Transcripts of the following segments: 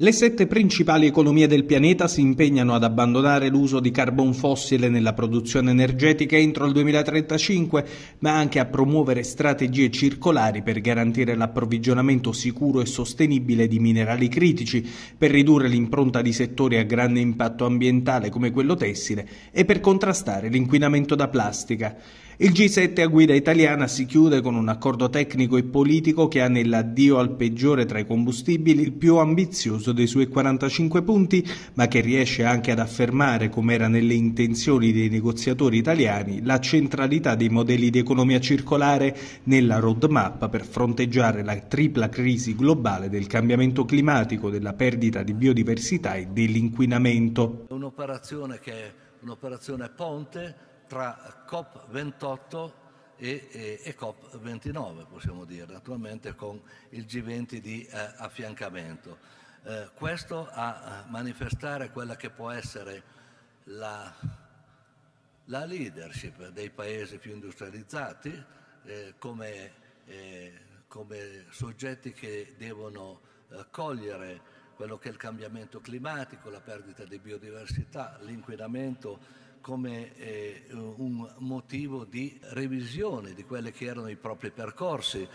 Le sette principali economie del pianeta si impegnano ad abbandonare l'uso di carbon fossile nella produzione energetica entro il 2035, ma anche a promuovere strategie circolari per garantire l'approvvigionamento sicuro e sostenibile di minerali critici, per ridurre l'impronta di settori a grande impatto ambientale come quello tessile e per contrastare l'inquinamento da plastica. Il G7 a guida italiana si chiude con un accordo tecnico e politico che ha nell'addio al peggiore tra i combustibili il più ambizioso dei suoi 45 punti, ma che riesce anche ad affermare, come era nelle intenzioni dei negoziatori italiani, la centralità dei modelli di economia circolare nella roadmap per fronteggiare la tripla crisi globale del cambiamento climatico, della perdita di biodiversità e dell'inquinamento. un'operazione che è un'operazione ponte tra COP28 e, e, e, COP29, possiamo dire, naturalmente con il G20 di eh, affiancamento. Eh, questo a manifestare quella che può essere la, la leadership dei paesi più industrializzati eh, come, eh, come, soggetti che devono eh, cogliere quello che è il cambiamento climatico, la perdita di biodiversità, l'inquinamento come eh, un motivo di revisione di quelli che erano i propri percorsi.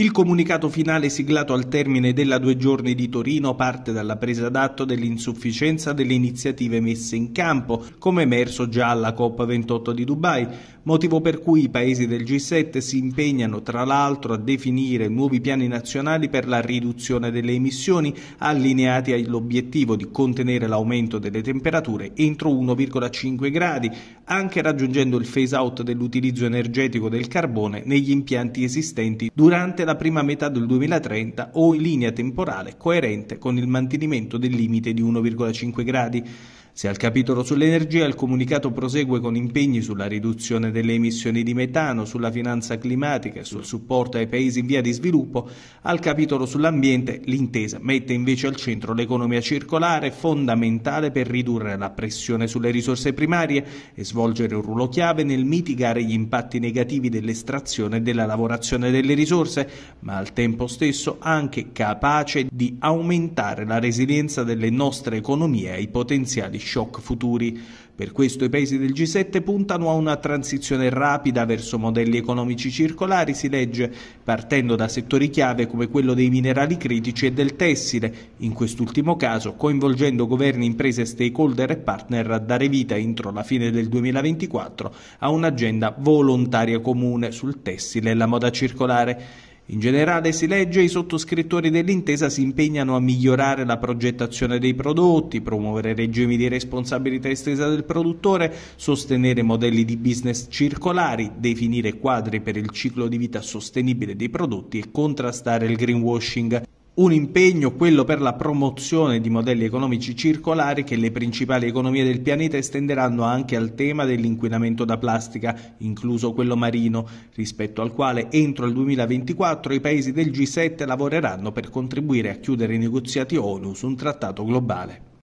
Il comunicato finale siglato al termine della due giorni di Torino parte dalla presa d'atto dell'insufficienza delle iniziative messe in campo, come emerso già alla COP28 di Dubai, motivo per cui i paesi del G7 si impegnano tra l'altro a definire nuovi piani nazionali per la riduzione delle emissioni allineati all'obiettivo di contenere l'aumento delle temperature entro 1,5 gradi, anche raggiungendo il phase out dell'utilizzo energetico del carbone negli impianti esistenti durante la prima metà del 2030 o in linea temporale coerente con il mantenimento del limite di 1,5 gradi. Se al capitolo sull'energia il comunicato prosegue con impegni sulla riduzione delle emissioni di metano, sulla finanza climatica e sul supporto ai paesi in via di sviluppo, al capitolo sull'ambiente l'intesa mette invece al centro l'economia circolare, fondamentale per ridurre la pressione sulle risorse primarie e svolgere un ruolo chiave nel mitigare gli impatti negativi dell'estrazione e della lavorazione delle risorse, ma al tempo stesso anche capace di aumentare la resilienza delle nostre economie ai potenziali shock futuri. Per questo i paesi del G7 puntano a una transizione rapida verso modelli economici circolari, si legge, partendo da settori chiave come quello dei minerali critici e del tessile, in quest'ultimo caso coinvolgendo governi, imprese, stakeholder e partner a dare vita entro la fine del 2024 a un'agenda volontaria comune sul tessile e la moda circolare. In generale si legge i sottoscrittori dell'intesa si impegnano a migliorare la progettazione dei prodotti, promuovere regimi di responsabilità estesa del produttore, sostenere modelli di business circolari, definire quadri per il ciclo di vita sostenibile dei prodotti e contrastare il greenwashing un impegno, quello per la promozione di modelli economici circolari che le principali economie del pianeta estenderanno anche al tema dell'inquinamento da plastica, incluso quello marino, rispetto al quale entro il 2024 i paesi del G7 lavoreranno per contribuire a chiudere i negoziati ONU su un trattato globale.